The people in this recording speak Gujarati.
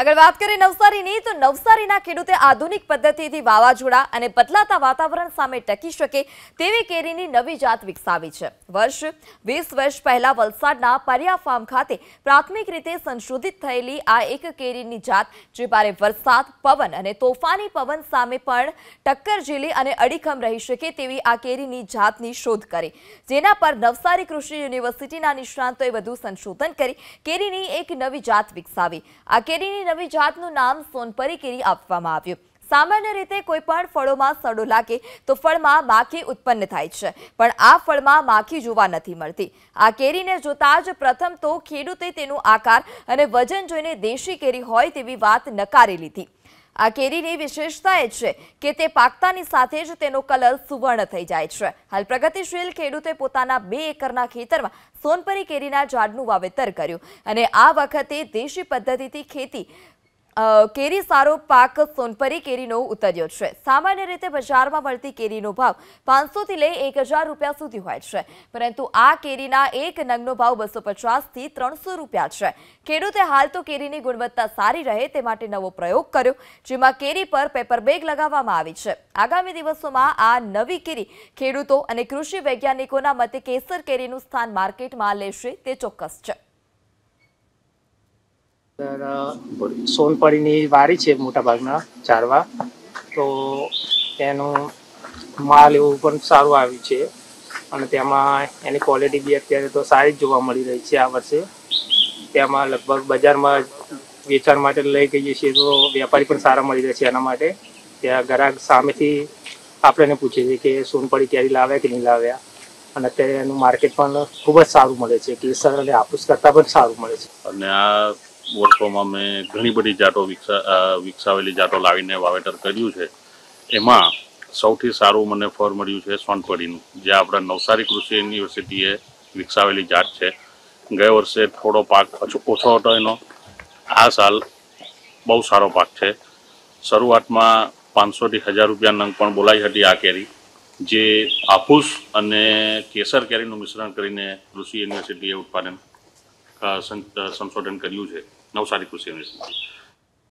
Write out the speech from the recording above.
આગળ વાત કરીએ નવસારીની તો નવસારીના ખેડૂતે આધુનિક પદ્ધતિથી વાવાઝોડા અને બદલાતા વાતાવરણ સામે ટકી શકે તેવી કેરીની નવી જાત વિકસાવી છે વર્ષ વીસ વર્ષ પહેલા વલસાડના પરિયા ફાર્મ ખાતે પ્રાથમિક રીતે સંશોધિત થયેલી આ એક કેરીની જાત જે ભારે વરસાદ પવન અને તોફાની પવન સામે પણ ટક્કર ઝીલી અને અડીખમ રહી શકે તેવી આ કેરીની જાતની શોધ કરી જેના પર નવસારી કૃષિ યુનિવર્સિટીના નિષ્ણાંતોએ વધુ સંશોધન કરી કેરીની એક નવી જાત વિકસાવી આ કેરીની નવી જાતનું નામ સોનપરી કેરી આપવામાં આવ્યું સામાન્ય રીતે કોઈ પણ ફળોમાં સડો લાગે તો ફળમાં માખી ઉત્પન્ન થાય છે પણ આ ફળમાં માખી જોવા નથી મળતી આ કેરીને જોતા જ પ્રથમ તો ખેડૂતે તેનો આકાર અને વજન જોઈને દેશી કેરી હોય તેવી વાત નકારી લીધી આ કેરીની વિશેષતા એ છે કે તે પાકતાની સાથે જ તેનો કલર સુવર્ણ થઈ જાય છે હાલ પ્રગતિશીલ ખેડૂતે પોતાના બે એકરના ખેતરમાં સોનપરી કેરીના ઝાડનું વાવેતર કર્યું અને આ વખતે દેશી પદ્ધતિથી ખેતી કેરી સારો પાક સોનપરી કેરીનો ઉતર્યો છે સામાન્ય રીતે બજારમાં મળતી કેરીનો ભાવ પાંચસોથી લઈ એક રૂપિયા સુધી હોય છે પરંતુ આ કેરીના એક નંગનો ભાવ બસો પચાસથી ત્રણસો રૂપિયા છે ખેડૂતે હાલ તો કેરીની ગુણવત્તા સારી રહે તે માટે નવો પ્રયોગ કર્યો જેમાં કેરી પર પેપર બેગ લગાવવામાં આવી છે આગામી દિવસોમાં આ નવી કેરી ખેડૂતો અને કૃષિ વૈજ્ઞાનિકોના મતે કેસર કેરીનું સ્થાન માર્કેટમાં લેશે તે ચોક્કસ છે સોનપડીની વારી છે મોટાભાગના ઝાડવા તો એનું માલ એવું પણ સારું આવ્યું છે અને તેમાં એની ક્વોલિટી બી અત્યારે તો સારી જ જોવા મળી રહી છે આ વર્ષે તેમાં લગભગ બજારમાં વેચાણ માટે લઈ જઈએ છીએ તો વેપારી પણ સારા મળી રહે છે એના માટે ત્યાં ગ્રાહક સામેથી આપણને પૂછે છે કે સોનપડી કેરી લાવ્યા કે નહીં લાવ્યા અને અત્યારે એનું માર્કેટ પણ ખૂબ જ સારું મળે છે કેસર અને હાપુસ કરતાં પણ સારું મળે છે અને આ વર્ષોમાં મેં ઘણી બધી જાતો વિકસા વિકસાવેલી જાતો લાવીને વાવેતર કર્યું છે એમાં સૌથી સારું મને ફળ મળ્યું છે સોનપડીનું જે આપણા નવસારી કૃષિ યુનિવર્સિટીએ વિકસાવેલી જાત છે ગયા વર્ષે થોડો પાક ઓછો હતો એનો આ સાલ બહુ સારો પાક છે શરૂઆતમાં પાંચસોથી હજાર રૂપિયા નંગ પણ બોલાઈ હતી આ કેરી જે આફૂસ અને કેસર કેરીનું મિશ્રણ કરીને કૃષિ યુનિવર્સિટીએ ઉત્પાદન સંશોધન કર્યું છે não usar inclusive nesse sentido.